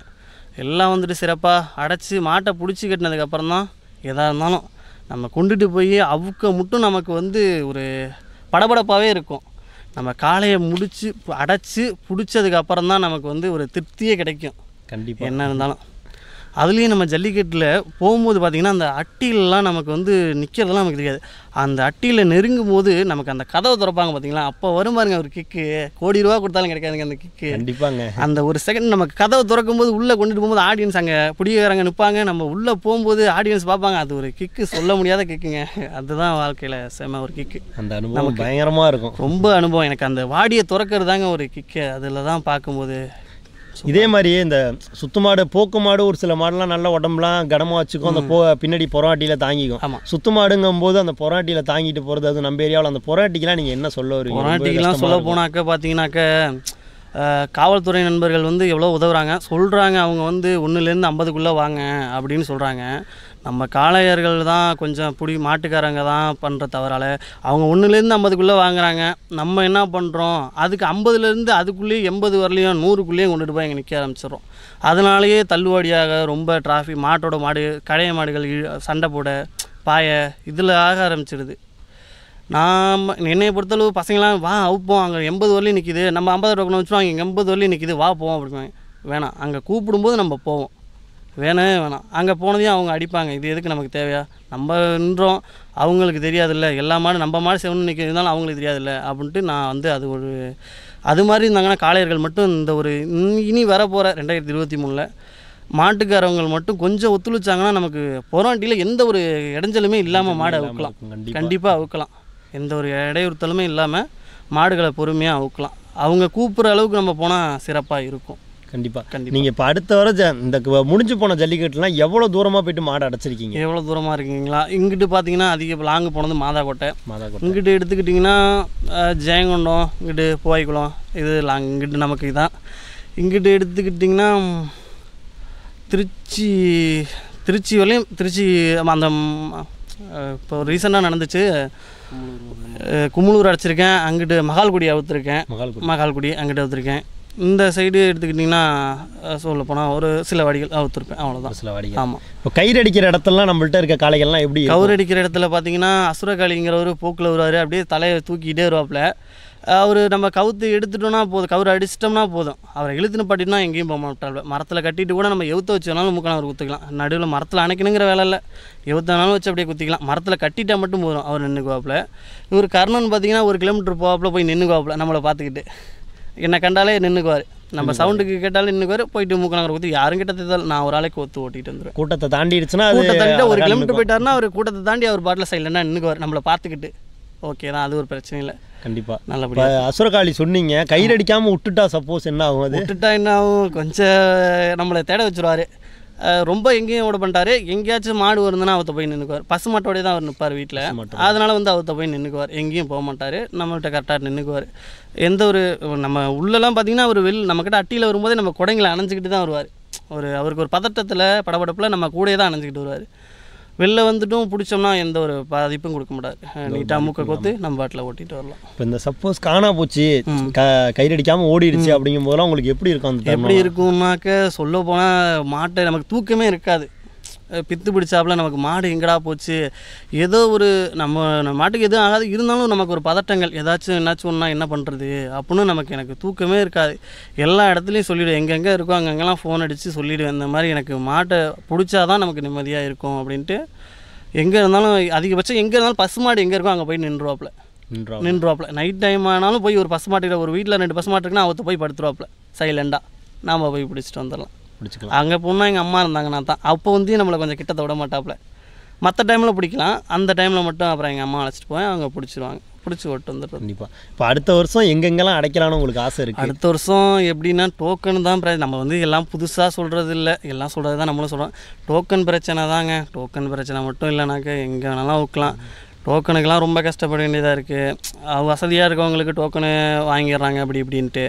எல்லாம் வந்துட்டு சிறப்பாக அடைச்சி மாட்டை பிடிச்சி கட்டினதுக்கப்புறம் தான் எதாக இருந்தாலும் நம்ம கொண்டுட்டு போய் அவுக்க மட்டும் நமக்கு வந்து ஒரு படபடப்பாகவே இருக்கும் நம்ம காளையை முடித்து அடைச்சி பிடிச்சதுக்கப்புறம் தான் நமக்கு வந்து ஒரு திருப்தியே கிடைக்கும் கண்டிப்பாக என்ன இருந்தாலும் அதுலேயும் நம்ம ஜல்லிக்கட்டில் போகும்போது பார்த்திங்கன்னா அந்த அட்டிலெலாம் நமக்கு வந்து நிற்கிறதெல்லாம் நமக்கு தெரியாது அந்த அட்டியில் நெருங்கும் போது நமக்கு அந்த கதவை திறப்பாங்க பார்த்தீங்களா அப்போ வரும் பாருங்க ஒரு கிக்கு கோடி ரூபா கொடுத்தாலும் கிடைக்காதுங்க அந்த கிக்கு கண்டிப்பாங்க அந்த ஒரு செகண்ட் நமக்கு கதவை திறக்கும் போது உள்ளே கொண்டுட்டு போகும்போது ஆடியன்ஸ் அங்கே பிடிக்காரங்க நிற்பாங்க நம்ம உள்ளே போகும்போது ஆடியன்ஸ் பார்ப்பாங்க அது ஒரு கிக்கு சொல்ல முடியாத கிக்குங்க அதுதான் வாழ்க்கையில் செம ஒரு கிக்கு அந்த அனுபவம் பயங்கரமாக இருக்கும் ரொம்ப அனுபவம் எனக்கு அந்த வாடியை திறக்கிறது தாங்க ஒரு கிக்கு அதில் தான் பார்க்கும்போது இதே மாதிரியே இந்த சுத்து மாடு போக்கு மாடு ஒரு சில மாடுலாம் நல்ல உடம்புலாம் கடமா வச்சுக்கும் அந்த போ பின்னாடி பொறாட்டியில் தாங்கிக்கும் சுத்து மாடுங்கும் போது அந்த பொறாட்டியில் தாங்கிட்டு போகிறது அது நம்ம ஏரியாவில் அந்த பொறாட்டிக்கெலாம் நீங்கள் என்ன சொல்ல வருவீங்க பொறாட்டிக்கெலாம் சொல்ல போனாக்க பார்த்தீங்கன்னாக்க காவல்துறை நண்பர்கள் வந்து எவ்வளோ உதவுறாங்க சொல்கிறாங்க அவங்க வந்து ஒன்றுலேருந்து ஐம்பதுக்குள்ளே வாங்க அப்படின்னு சொல்கிறாங்க நம்ம காளையர்கள் தான் கொஞ்சம் பிடி மாட்டுக்காரங்க தான் பண்ணுற தவறால் அவங்க ஒன்றுலேருந்து ஐம்பதுக்குள்ளே வாங்குறாங்க நம்ம என்ன பண்ணுறோம் அதுக்கு ஐம்பதுலேருந்து அதுக்குள்ளேயும் எண்பது வரலையும் நூறுக்குள்ளேயும் கொண்டுட்டு போய் இங்கே நிற்க ஆரம்பிச்சிடும் அதனாலேயே தள்ளுவாடியாக ரொம்ப டிராஃபிக் மாட்டோட மாடு கடைய மாடுகள் சண்டை போட பாய இதில் ஆக ஆரம்பிச்சிடுது நாம் என்னை பொறுத்தளவு பசங்களாம் வா அவுப்போம் அங்கே எண்பது வரலையும் நிற்கிது நம்ம ஐம்பது ரூபா கொண்டு வச்சுருவோம் அங்கே எண்பது வரலையும் நிற்கிது வா போவோம் அப்படிங்க வேணாம் அங்கே கூப்பிடும்போது நம்ம போவோம் வேணவே வேணாம் அங்கே போனதையும் அவங்க அடிப்பாங்க இது எதுக்கு நமக்கு தேவையா நம்ம நின்றோம் அவங்களுக்கு தெரியாதுல்ல எல்லா மாடு நம்ம மாடு செவன் நிற்க இருந்தாலும் அவங்களுக்கு தெரியாதில்ல அப்படின்ட்டு நான் வந்து அது ஒரு அது மாதிரி இருந்தாங்கன்னா காளையர்கள் மட்டும் இந்த ஒரு இனி வரப்போகிற ரெண்டாயிரத்தி இருபத்தி மூணில் மாட்டுக்காரவங்க மட்டும் கொஞ்சம் ஒத்துழைச்சாங்கன்னா நமக்கு போராட்டியில் எந்த ஒரு இடைஞ்சலுமே இல்லாமல் மாடை அவுக்கலாம் கண்டிப்பாக அவுக்கலாம் எந்த ஒரு இடையுறுத்தலுமே இல்லாமல் மாடுகளை பொறுமையாக அவுக்கலாம் அவங்க கூப்பிட்ற அளவுக்கு நம்ம போனால் சிறப்பாக இருக்கும் கண்டிப்பாக நீங்கள் இப்போ அடுத்த வர ஜ இந்த முடிஞ்சு போன ஜல்லிக்கட்டுலாம் எவ்வளோ தூரமாக போயிட்டு மாடு அடைச்சிருக்கீங்க எவ்வளோ தூரமாக இருக்கீங்களா இங்கிட்டு பார்த்தீங்கன்னா அதிக லாங்கு போனது மாதாக்கோட்டை மாதாக்கோட்டை இங்கிட்டு எடுத்துக்கிட்டிங்கன்னா ஜெயங்கொண்டம் இங்கிட்டு போய்க்குளம் இது லாங் இங்கிட்டு நமக்கு இதுதான் இங்கிட்டு எடுத்துக்கிட்டிங்கன்னா திருச்சி திருச்சி வரையும் திருச்சி அந்த இப்போ ரீசெண்டாக நடந்துச்சு குமுளூர் அடைச்சிருக்கேன் அங்கிட்டு மகால்குடி அவுத்துருக்கேன் மகால்குடி அங்கிட்டு அவுத்துருக்கேன் இந்த சைடு எடுத்துக்கிட்டிங்கன்னா சொல்ல போனால் ஒரு சில வடிகள் அவுத்துருப்பேன் அவ்வளோதான் சில வடிகள் ஆமாம் இப்போ கயிறு அடிக்கிற இடத்துலலாம் நம்மள்ட்ட இருக்க காளைகள்லாம் எப்படி கவுர் அடிக்கிற இடத்துல பார்த்தீங்கன்னா அசுரகாளிங்கிறவர் போக்கில் வருவார் அப்படியே தலையை தூக்கிக்கிட்டே வருவாப்புல அவர் நம்ம கவுத்து எடுத்துட்டோம்னா போதும் கவுர் அடிச்சிட்டோம்னா போதும் அவரை எழுத்துன்னு பாட்டினா எங்கேயும் போக மாட்டாள் மரத்தில் கட்டிட்டு கூட நம்ம எவுத்த வச்சோனாலும் மூக்கலாம் அவர் குத்துக்கலாம் நடுவில் மரத்தில் அணைக்கணுங்கிற வேலை இல்லை எவுத்தனாலும் வச்சு அப்படியே குத்திக்கலாம் மரத்தில் கட்டிட்டால் மட்டும் போதும் அவர் நின்று நின்றுக்குவாப்பில் இவர் கர்ணன் பார்த்தீங்கன்னா ஒரு கிலோமீட்டர் போவாப்பில் போய் நின்று நின்றுக்குவாப்பில் நம்மளை பார்த்துக்கிட்டு என்னை கண்டாலே நின்றுக்குவார் நம்ம சவுண்டுக்கு கேட்டாலும் இன்னைக்கு போயிட்டு போயிட்டு மூக்கனாங்கரை கூத்து யாரும் கிட்ட தேர்தல் நான் ஒரு ஆளே ஒத்து ஓட்டிட்டு வந்துடுவேன் கூட்டத்தை தாண்டிடுச்சுன்னா கூட்டத்தை தாண்டி ஒரு கிலோமீட்டர் போயிட்டாருன்னா அவர் கூட்டத்தை தாண்டி அவர் பாட்டில் சைலண்டாக நின்னுக்குவார் நம்மளை பார்த்துக்கிட்டு ஓகே தான் அது ஒரு பிரச்சனை இல்லை கண்டிப்பாக நல்லபடியாக அசுரகாளி சொன்னீங்க அடிக்காமல் விட்டுட்டா சப்போஸ் என்ன ஆகும் அது விட்டுட்டா என்ன ஆகும் கொஞ்சம் நம்மளை தேட வச்சுருவாரு ரொம்ப எங்கேயும் ஓட பண்ணிட்டாரு எங்கேயாச்சும் மாடு வருதுன்னா அவத்த போய் நின்றுக்குவார் பசு மாட்டோடய தான் அவர் நிற்பார் வீட்டில் அதனால் வந்து அவத்த போய் நின்றுக்குவார் எங்கேயும் போக மாட்டார் நம்மள்கிட்ட கரெக்டாக நின்றுக்குவார் எந்த ஒரு நம்ம உள்ளெல்லாம் பார்த்திங்கன்னா அவர் வெளி நம்மக்கிட்ட அட்டியில் வரும்போதே நம்ம குடைங்களை அணைஞ்சிக்கிட்டு தான் வருவார் ஒரு அவருக்கு ஒரு பதட்டத்தில் படபடப்பில் நம்ம கூட தான் அணைஞ்சிக்கிட்டு வருவார் வெளில வந்துட்டும் பிடிச்சோம்னா எந்த ஒரு பாதிப்பும் கொடுக்க முடியாது நீட்டாக மூக்க கொத்து நம்ம பாட்டில் ஓட்டிட்டு வரலாம் இப்போ இந்த சப்போஸ் காணா போச்சு க கயிறடிக்காம ஓடிடுச்சு அப்படிங்கும் போதெல்லாம் உங்களுக்கு எப்படி இருக்கும் எப்படி இருக்கும்னாக்க சொல்ல போனால் மாட்டை நமக்கு தூக்கமே இருக்காது பித்து பிடிச்சாப்புல நமக்கு மாடு எங்கடா போச்சு ஏதோ ஒரு நம்ம நம்ம மாட்டுக்கு எதுவும் ஆகாது இருந்தாலும் நமக்கு ஒரு பதட்டங்கள் ஏதாச்சும் என்னாச்சும் ஒன்றா என்ன பண்ணுறது அப்படின்னு நமக்கு எனக்கு தூக்கமே இருக்காது எல்லா இடத்துலையும் சொல்லிவிடுவேன் எங்கெங்கே இருக்கோ அங்கங்கெல்லாம் ஃபோன் அடித்து சொல்லிவிடுவேன் இந்த மாதிரி எனக்கு மாட்டை பிடிச்சாதான் நமக்கு நிம்மதியாக இருக்கும் அப்படின்ட்டு எங்கே இருந்தாலும் அதிகபட்சம் எங்கே இருந்தாலும் பசு மாடு எங்கே இருக்கோ அங்கே போய் நின்றுவாப்பில் நின்றுவாப்பில் நைட் டைம் ஆனாலும் போய் ஒரு பசு மாட்டுக்கிட்ட ஒரு வீட்டில் ரெண்டு பசு மாட்டுக்குன்னா அவத்து போய் படுத்துருவாப்பில் சைலண்டாக நாம் போய் பிடிச்சிட்டு வந்துடலாம் பிடிச்சிக்கலாம் அங்கே போனால் எங்கள் அம்மா இருந்தாங்க நான் தான் அப்போ வந்து நம்மளை கொஞ்சம் கிட்டத்தை விட மாட்டாப்புல மற்ற டைமில் பிடிக்கலாம் அந்த டைமில் மட்டும் அப்புறம் எங்கள் அம்மா அழைச்சிட்டு போய் அவங்க பிடிச்சிருவாங்க பிடிச்சி ஓட்டு வந்துட்டு கண்டிப்பாக இப்போ அடுத்த வருஷம் எங்கெங்கெல்லாம் அடைக்கலாம்னு உங்களுக்கு ஆசை இருக்குது அடுத்த வருஷம் எப்படின்னா டோக்கன் தான் பிர நம்ம வந்து எல்லாம் புதுசாக சொல்கிறது இல்லை எல்லாம் சொல்கிறது தான் நம்மளும் சொல்கிறோம் டோக்கன் பிரச்சனை தாங்க டோக்கன் பிரச்சனை மட்டும் இல்லைனாக்கா எங்கே வேணாலும் ஊக்கலாம் டோக்கனுக்கெலாம் ரொம்ப கஷ்டப்பட வேண்டியதாக இருக்குது வசதியாக இருக்கவங்களுக்கு டோக்கனு வாங்கிடுறாங்க அப்படி இப்படின்ட்டு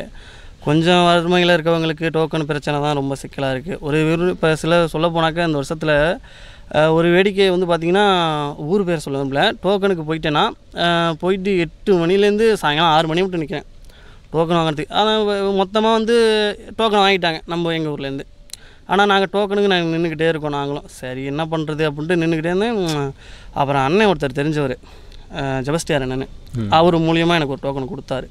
கொஞ்சம் வறுமையில் இருக்கவங்களுக்கு டோக்கன் பிரச்சனை தான் ரொம்ப சிக்கலாக இருக்குது ஒரு விரு இப்போ சில சொல்ல போனாக்க இந்த வருஷத்தில் ஒரு வேடிக்கை வந்து பார்த்திங்கன்னா ஊர் பேர் சொல்ல டோக்கனுக்கு போயிட்டேன்னா போயிட்டு எட்டு மணிலேருந்து சாயங்காலம் ஆறு மணி மட்டும் நிற்கிறேன் டோக்கன் வாங்குறதுக்கு ஆனால் மொத்தமாக வந்து டோக்கன் வாங்கிட்டாங்க நம்ம எங்கள் ஊர்லேருந்து ஆனால் நாங்கள் டோக்கனுக்கு நாங்கள் நின்றுக்கிட்டே இருக்கோம் நாங்களும் சரி என்ன பண்ணுறது அப்படின்ட்டு நின்றுக்கிட்டே இருந்தேன் அப்புறம் அண்ணன் ஒருத்தர் தெரிஞ்சவர் ஜபஸ்டியார் அண்ணன் அவர் மூலியமாக எனக்கு ஒரு டோக்கன் கொடுத்தாரு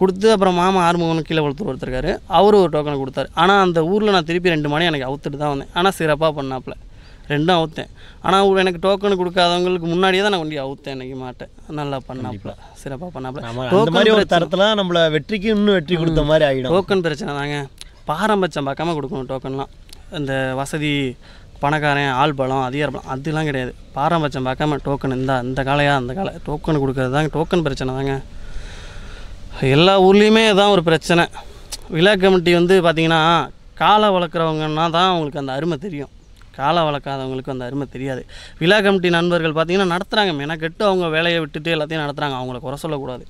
கொடுத்து அப்புறம் மாமா ஆறுமுகன் கீழே வளர்த்து ஒருத்தருக்காரு அவரும் ஒரு டோக்கனை கொடுத்தாரு ஆனால் அந்த ஊரில் நான் திருப்பி ரெண்டு மணி எனக்கு அவுத்துட்டு தான் வந்தேன் ஆனால் சிறப்பாக பண்ணாப்பில் ரெண்டும் அவுத்தேன் ஆனால் எனக்கு டோக்கன் கொடுக்காதவங்களுக்கு முன்னாடியே தான் நான் கொண்டு அவுத்தேன் எனக்கு மாட்டேன் நல்லா பண்ணாப்புல சிறப்பாக பண்ணாப்புல டோக்கன் ஒரு தரத்தில் நம்மளை வெற்றிக்கு இன்னும் வெற்றி கொடுத்த மாதிரி ஆகிடும் டோக்கன் பிரச்சனை தாங்க பாரம்பரியம் பார்க்காம கொடுக்கணும் டோக்கன்லாம் இந்த வசதி பணக்காரன் ஆள் பலம் அதிகார பலம் அதெல்லாம் கிடையாது பாரம்பரியம் பார்க்காம டோக்கன் இந்த அந்த காலையாக அந்த காலை டோக்கன் கொடுக்கறது தாங்க டோக்கன் பிரச்சனை தாங்க எல்லா ஊர்லேயுமே தான் ஒரு பிரச்சனை விழா கமிட்டி வந்து பார்த்திங்கன்னா காலை வளர்க்குறவங்கன்னா தான் அவங்களுக்கு அந்த அருமை தெரியும் காலை வளர்க்காதவங்களுக்கு அந்த அருமை தெரியாது விழா கமிட்டி நண்பர்கள் பார்த்திங்கன்னா நடத்துகிறாங்க கெட்டு அவங்க வேலையை விட்டுட்டு எல்லாத்தையும் நடத்துகிறாங்க அவங்கள குறை சொல்லக்கூடாது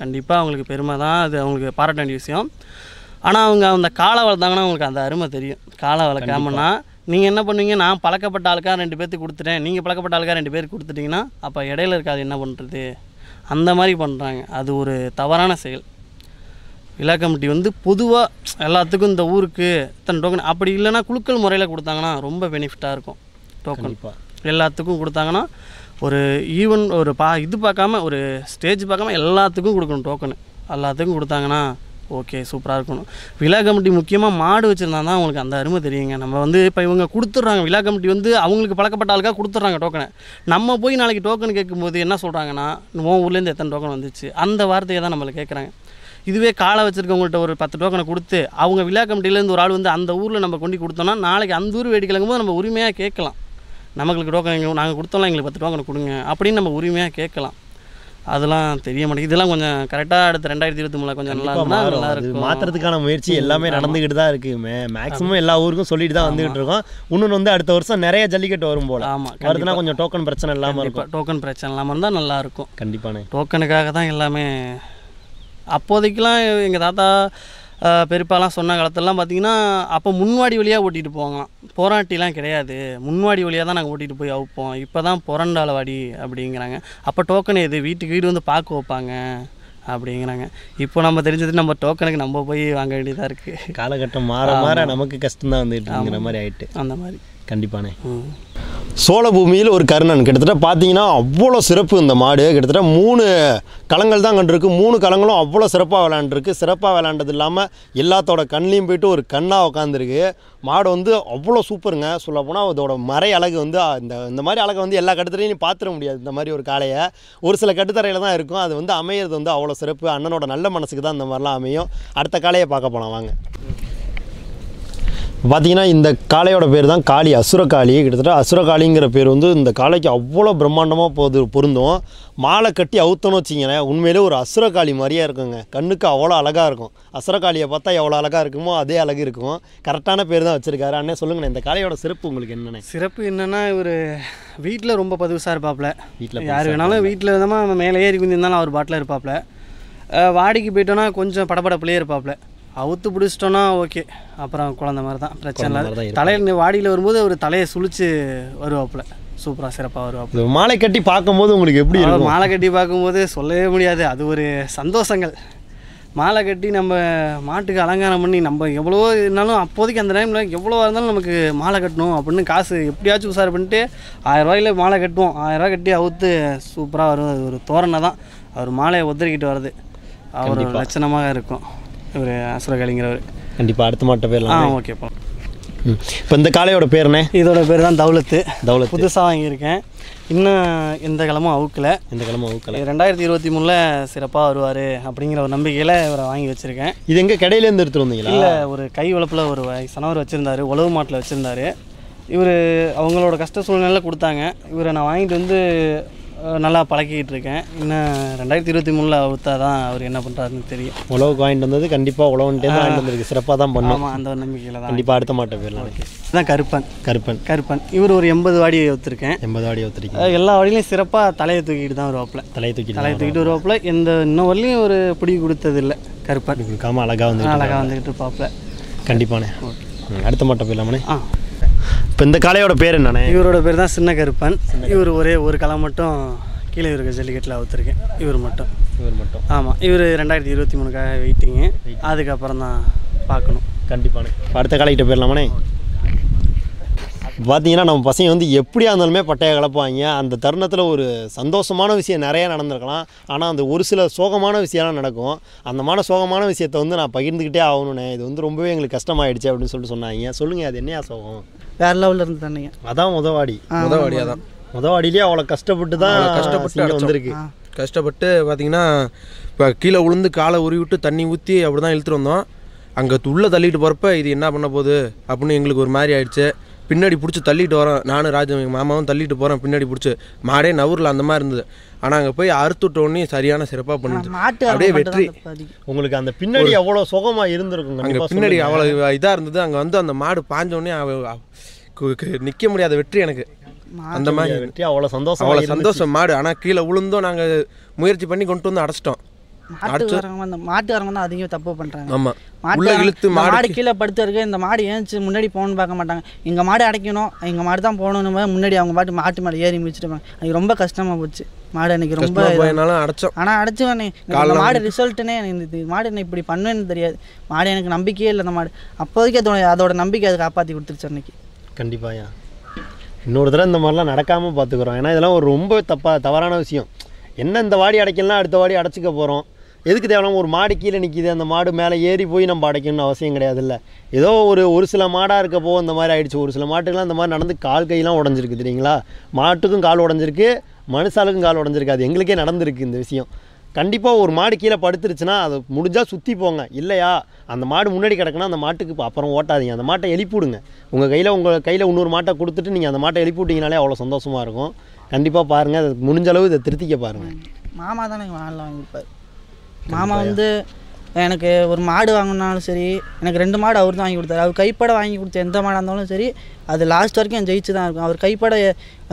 கண்டிப்பாக அவங்களுக்கு பெருமை தான் அது அவங்களுக்கு பாராட்ட வேண்டிய விஷயம் ஆனால் அவங்க அந்த காலை வளர்த்தாங்கன்னா அவங்களுக்கு அந்த அருமை தெரியும் காலை வளர்க்காமன்னா நீங்கள் என்ன பண்ணுவீங்க நான் பழக்கப்பட்ட ஆளுக்காக ரெண்டு பேர்த்துக்கு கொடுத்துட்டேன் நீங்கள் பழக்கப்பட்ட ஆளுக்காக ரெண்டு பேருக்கு கொடுத்துட்டிங்கன்னா அப்போ இடையில இருக்காது என்ன பண்ணுறது அந்த மாதிரி பண்ணுறாங்க அது ஒரு தவறான செயல் விழா கமிட்டி வந்து பொதுவாக எல்லாத்துக்கும் இந்த ஊருக்கு இத்தனை டோக்கன் அப்படி இல்லைனா குழுக்கள் முறையில் கொடுத்தாங்கன்னா ரொம்ப பெனிஃபிட்டாக இருக்கும் டோக்கன் எல்லாத்துக்கும் கொடுத்தாங்கன்னா ஒரு ஈவன் ஒரு பா இது பார்க்காம ஒரு ஸ்டேஜ் பார்க்காம எல்லாத்துக்கும் கொடுக்கணும் டோக்கனு எல்லாத்துக்கும் கொடுத்தாங்கன்னா ஓகே சூப்பராக இருக்கணும் விழா கமிட்டி முக்கியமாக மாடு வச்சுருந்தா தான் அவங்களுக்கு அந்த அருமை தெரியுங்க நம்ம வந்து இப்போ இவங்க கொடுத்துட்றாங்க விழா கமிட்டி வந்து அவங்களுக்கு பழக்கப்பட்ட ஆளுக்காக கொடுத்துட்றாங்க டோக்கனை நம்ம போய் நாளைக்கு டோக்கன் கேட்கும்போது என்ன சொல்கிறாங்கன்னா உன் ஊர்லேருந்து எத்தனை டோக்கன் வந்துச்சு அந்த வார்த்தையை தான் நம்மளை கேட்குறாங்க இதுவே காலை வச்சுருக்கவங்கள்ட்ட ஒரு பத்து டோக்கனை கொடுத்து அவங்க விழா கமிட்டியிலேருந்து ஒரு ஆள் வந்து அந்த ஊரில் நம்ம கொண்டு கொடுத்தோம்னா நாளைக்கு அந்த ஊர் வேடிக்கலங்கும் போது நம்ம உரிமையாக கேட்கலாம் நம்மளுக்கு டோக்கன் நாங்கள் கொடுத்தோம்லாம் எங்களுக்கு பத்து டோக்கனை கொடுங்க அப்படின்னு நம்ம உரிமையாக கேட்கலாம் அதெல்லாம் தெரிய மாட்டேங்குது இதெல்லாம் கொஞ்சம் கரெக்டாக அடுத்த ரெண்டாயிரத்தி இருபத்தி மூணில் கொஞ்சம் நல்லா நல்லா இருக்கும் மாற்றுறதுக்கான முயற்சி எல்லாமே நடந்துக்கிட்டு தான் இருக்குது மே மேக்ஸிமம் எல்லா ஊருக்கும் சொல்லிட்டு தான் வந்துகிட்டு இருக்கோம் இன்னொன்று வந்து அடுத்த வருஷம் நிறைய ஜல்லிக்கட்டு வரும் போல ஆமாம் வருதுன்னா கொஞ்சம் டோக்கன் பிரச்சனை இல்லாமல் இருக்கும் டோக்கன் பிரச்சனை இல்லாமல் இருந்தால் இருக்கும் கண்டிப்பான டோக்கனுக்காக தான் எல்லாமே அப்போதைக்கெலாம் எங்கள் தாத்தா பெருப்பாலாம் சொன்ன காலத்திலலாம் பார்த்திங்கன்னா அப்போ முன்வாடி வழியாக ஓட்டிகிட்டு போவாங்களாம் போராட்டிலாம் கிடையாது முன்வாடி வழியாக தான் நாங்கள் ஓட்டிகிட்டு போய் அவுப்போம் இப்போ தான் புறண்டால வாடி அப்படிங்கிறாங்க அப்போ டோக்கன் எது வீட்டுக்கு வீடு வந்து பார்க்க வைப்பாங்க அப்படிங்கிறாங்க இப்போ நம்ம தெரிஞ்சது நம்ம டோக்கனுக்கு நம்ம போய் வாங்க வேண்டியதாக இருக்குது காலகட்டம் மாற மாற நமக்கு கஷ்டம் தான் வந்துட்டு மாதிரி ஆகிட்டு அந்த மாதிரி கண்டிப்பானே சோழ பூமியில் ஒரு கருணன் கிட்டத்தட்ட பார்த்தீங்கன்னா அவ்வளோ சிறப்பு இந்த மாடு கிட்டத்தட்ட மூணு களங்கள் தான் கண்டிருக்கு மூணு களங்களும் அவ்வளோ சிறப்பாக விளாண்டுருக்கு சிறப்பாக விளாண்டது இல்லாமல் எல்லாத்தோட கண்ணிலையும் போயிட்டு ஒரு கண்ணாக உட்காந்துருக்கு மாடு வந்து அவ்வளோ சூப்பருங்க சொல்லப்போனால் அதோட மறை அழகு வந்து இந்த இந்த மாதிரி அழகை வந்து எல்லா கட்டத்துலையும் நீ பார்த்துட முடியாது இந்த மாதிரி ஒரு காளையை ஒரு சில கட்டுத்தரையில் தான் இருக்கும் அது வந்து அமையிறது வந்து அவ்வளோ சிறப்பு அண்ணனோட நல்ல மனசுக்கு தான் இந்த மாதிரிலாம் அமையும் அடுத்த காளையை பார்க்க போகலாம் வாங்க பார்த்தீங்கன்னா இந்த காளையோட பேர் தான் காளி அசுரகாளி கிட்டத்தட்ட அசுரகாளிங்கிற பேர் வந்து இந்த காளைக்கு அவ்வளோ பிரம்மாண்டமாக போது பொருந்தும் மாலை கட்டி அவுத்தணும் வச்சிங்கன்னா உண்மையிலே ஒரு அசுரகாளி மாதிரியே இருக்குங்க கண்ணுக்கு அவ்வளோ அழகாக இருக்கும் அசுரகாளியை பார்த்தா எவ்வளோ அழகாக இருக்குமோ அதே அழகு இருக்கும் கரெக்டான பேர் தான் வச்சுருக்காரு அண்ணே சொல்லுங்கண்ணே இந்த காளையோட சிறப்பு உங்களுக்கு என்னென்ன சிறப்பு என்னென்னா இவர் வீட்டில் ரொம்ப பதிவுசாக இருப்பாப்ல வீட்டில் யார் வேணாலும் வீட்டில் இருந்தால் மேலே ஏறி குந்திருந்தாலும் அவர் பாட்டில் இருப்பாப்ல வாடிக்கு போயிட்டோன்னா கொஞ்சம் படப்படப்புலேயே இருப்பாப்ல அவுத்து பிடிச்சிட்டோன்னா ஓகே அப்புறம் குழந்த மாதிரி தான் பிரச்சனை இல்லை தலையில் வாடியில் வரும்போது ஒரு தலையை சுழிச்சு வருவாப்புல சூப்பராக சிறப்பாக வருவாப்புல மாலை கட்டி பார்க்கும்போது உங்களுக்கு எப்படி மாலை கட்டி பார்க்கும்போது சொல்லவே முடியாது அது ஒரு சந்தோஷங்கள் மாலை கட்டி நம்ம மாட்டுக்கு அலங்காரம் பண்ணி நம்ம எவ்வளோ இருந்தாலும் அப்போதைக்கு அந்த டைமில் எவ்வளோ இருந்தாலும் நமக்கு மாலை கட்டணும் அப்படின்னு காசு எப்படியாச்சும் உசார் பண்ணிட்டு ஆயிரரூவாயில் மாலை கட்டுவோம் ஆயிரரூவா கட்டி அவுத்து சூப்பராக வரும் அது ஒரு தோரணை தான் அவர் மாலையை ஒத்துறிக்கிட்டு வர்றது அவர் லட்சணமாக இருக்கும் இவர் அசுரகலிங்கிறவர் கண்டிப்பாக அடுத்த மாட்ட பேர் ஆ ஓகேப்பா இப்போ இந்த காளையோட பேருண்ணே இதோட பேர் தான் தௌலத்து தௌலத் புதுசாக வாங்கியிருக்கேன் இன்னும் எந்த கிழமும் அவுக்கலை இந்த கிழமும் அவுக்கலை ரெண்டாயிரத்தி இருபத்தி மூணில் சிறப்பாக வருவார் அப்படிங்கிற ஒரு நம்பிக்கையில் இவரை வாங்கி வச்சுருக்கேன் இது எங்கள் கடையிலேருந்து எடுத்துகிட்டு வந்தீங்களா இல்லை ஒரு கை வளப்பில் ஒரு வயசானவர் வச்சுருந்தாரு உழவு மாட்டில் வச்சுருந்தாரு இவர் அவங்களோட கஷ்ட சூழ்நிலை கொடுத்தாங்க இவரை நான் வாங்கிட்டு வந்து நல்லா பழக்கிக்கிட்டு இருக்கேன் இன்னும் ரெண்டாயிரத்தி இருபத்தி மூணில் அவுத்தா தான் அவர் என்ன பண்ணுறாருன்னு தெரியும் உழவுக்கு வாங்கிட்டு வந்தது கண்டிப்பாக உழவுன்ட்டே தான் வாங்கிட்டு சிறப்பாக தான் பண்ணும் அந்த ஒரு நம்பிக்கையில் தான் கண்டிப்பாக அடுத்த மாட்டேன் போயிடலாம் ஓகே கருப்பன் கருப்பன் கருப்பன் இவர் ஒரு எண்பது வாடி ஒத்துருக்கேன் எண்பது வாடி ஒத்துருக்கேன் எல்லா வழியிலையும் சிறப்பாக தலையை தூக்கிட்டு தான் வருவாப்பில் தலையை தூக்கி தலையை தூக்கிட்டு வருவாப்பில் எந்த இன்னும் வரலையும் ஒரு பிடி இல்லை கருப்பன் கொடுக்காமல் அழகாக வந்து அழகாக வந்துக்கிட்டு இருப்பாப்பில் கண்டிப்பாண்ணே அடுத்த மாட்டேன் போயிடலாமண்ணே ஆ இப்போ இந்த காளையோட பேர் என்னண்ணே இவரோட பேர் தான் சின்ன கருப்பன் இவர் ஒரே ஒரு களை மட்டும் கீழே இருக்க ஜல்லிக்கட்டில் அவுத்துருக்கேன் இவர் மட்டும் இவர் மட்டும் ஆமாம் இவர் ரெண்டாயிரத்தி இருபத்தி மூணுக்காக வெயிட்டிங்கு அதுக்கப்புறம் தான் பார்க்கணும் கண்டிப்பாக அடுத்த காலைக்கிட்ட போயிடலாமாண்ணே பார்த்தீங்கன்னா நம்ம பசங்க வந்து எப்படியா இருந்தாலுமே பட்டையை கலப்பாங்க அந்த தருணத்தில் ஒரு சந்தோஷமான விஷயம் நிறையா நடந்திருக்கலாம் ஆனால் அந்த ஒரு சில சோகமான விஷயம்லாம் நடக்கும் அந்த மாதிரி சோகமான விஷயத்தை வந்து நான் பகிர்ந்துக்கிட்டே ஆகணுண்ணே இது வந்து ரொம்பவே எங்களுக்கு கஷ்டமாயிடுச்சு அப்படின்னு சொல்லிட்டு சொன்னாங்க சொல்லுங்கள் அது என்னையா சோகம் வேறு லெவலில் இருந்து தானேங்க அதான் முதவாடி முதவாடி அதான் உதவாடியிலேயே அவ்வளோ கஷ்டப்பட்டு தான் கஷ்டப்பட்டு வந்திருக்கு கஷ்டப்பட்டு பார்த்தீங்கன்னா இப்போ கீழே உளுந்து காலை உருவி விட்டு தண்ணி ஊற்றி அப்படி தான் இழுத்துட்டு வந்தோம் அங்கே உள்ளே தள்ளிட்டு போகிறப்ப இது என்ன பண்ண போகுது அப்படின்னு எங்களுக்கு ஒரு மாதிரி ஆயிடுச்சு பின்னாடி பிடிச்சி தள்ளிட்டு வரோம் நானும் ராஜ மாமாவும் தள்ளிட்டு போகிறோம் பின்னாடி பிடிச்சி மாடே நவூரில் அந்த மாதிரி இருந்தது ஆனால் அங்கே போய் அறுத்துட்டோன்னே சரியான சிறப்பாக பண்ணுது அப்படியே வெற்றி உங்களுக்கு அந்த பின்னாடி அவ்வளோ சுகமாக இருந்திருக்கும் அங்கே பின்னாடி அவ்வளோ இதாக இருந்தது அங்கே வந்து அந்த மாடு பாஞ்சோடனே நிற்க முடியாத வெற்றி எனக்கு அந்த மாதிரி வெற்றி அவ்வளோ சந்தோஷம் அவ்வளோ சந்தோஷம் மாடு ஆனால் கீழே விழுந்தோம் நாங்கள் முயற்சி பண்ணி கொண்டு வந்து அடைச்சிட்டோம் மாட்டுக்காரங்க வந்து மாட்டுக்காரங்க தான் அதிகம் தப்பு பண்ணுறாங்க ஆமாம் மாட்டு மாடு கீழே படுத்துருக்கு இந்த மாடு ஏன்ச்சு முன்னாடி போகணும்னு பார்க்க மாட்டாங்க எங்கள் மாடு அடைக்கணும் எங்கள் மாடு தான் போகணும்னு முன்னாடி அவங்க பாட்டு மாட்டு மாடு ஏறி முடிச்சிருப்பாங்க எனக்கு ரொம்ப கஷ்டமாக போச்சு மாடு எனக்கு ரொம்ப அடைச்சோம் ஆனால் அடைச்சுவேனே மாடு ரிசல்ட்டுனே எனக்கு இந்த மாடு என்ன இப்படி பண்ணுவேன்னு தெரியாது மாடு எனக்கு நம்பிக்கையே இல்லை அந்த மாடு அப்போதைக்கு அதோட அதோட நம்பிக்கை அது காப்பாற்றி கொடுத்துருச்சு அன்னைக்கு கண்டிப்பாயா இன்னொரு தடவை இந்த மாதிரிலாம் நடக்காமல் பார்த்துக்குறோம் ஏன்னா இதெல்லாம் ஒரு ரொம்ப தப்பா தவறான விஷயம் என்ன இந்த வாடி அடைக்கலாம் அடுத்த வாடி அடைச்சிக்க போகிறோம் எதுக்கு தேவையான ஒரு மாடு கீழே நிற்கிது அந்த மாடு மேலே ஏறி போய் நம்ம அடைக்கணும்னு அவசியம் கிடையாதுல்ல ஏதோ ஒரு ஒரு சில மாடாக இருக்கப்போ அந்த மாதிரி ஆகிடுச்சு ஒரு சில மாட்டுக்கெலாம் அந்த மாதிரி நடந்து கால் கையெல்லாம் உடஞ்சிருக்கு தெரியுங்களா மாட்டுக்கும் கால் உடஞ்சிருக்கு மனுஷாலுக்கும் கால் உடஞ்சிருக்கு அது எங்களுக்கே நடந்திருக்கு இந்த விஷயம் கண்டிப்பாக ஒரு மாடு கீழே படுத்துருச்சுன்னா அதை முடிஞ்சால் சுற்றி போங்க இல்லையா அந்த மாடு முன்னாடி கிடக்குன்னா அந்த மாட்டுக்கு அப்புறம் ஓட்டாதீங்க அந்த மாட்டை எழுப்பிவிடுங்க உங்கள் கையில் உங்கள் கையில் இன்னொரு மாட்டை கொடுத்துட்டு நீங்கள் அந்த மாட்டை எழுப்பி விட்டிங்கனாலே அவ்வளோ சந்தோஷமாக இருக்கும் கண்டிப்பாக பாருங்கள் அது முடிஞ்ச அளவு இதை திருத்திக்க பாருங்கள் மாமா தானே வாங்கலாம் இப்போ மாமா வந்து எனக்கு ஒரு மாடு வாங்கினாலும் சரி எனக்கு ரெண்டு மாடு அவர் தான் வாங்கி கொடுத்தாரு அவர் கைப்பட வாங்கி கொடுத்த எந்த மாடாக இருந்தாலும் சரி அது லாஸ்ட் வரைக்கும் என் ஜெயிச்சு தான் இருக்கும் அவர் கைப்பட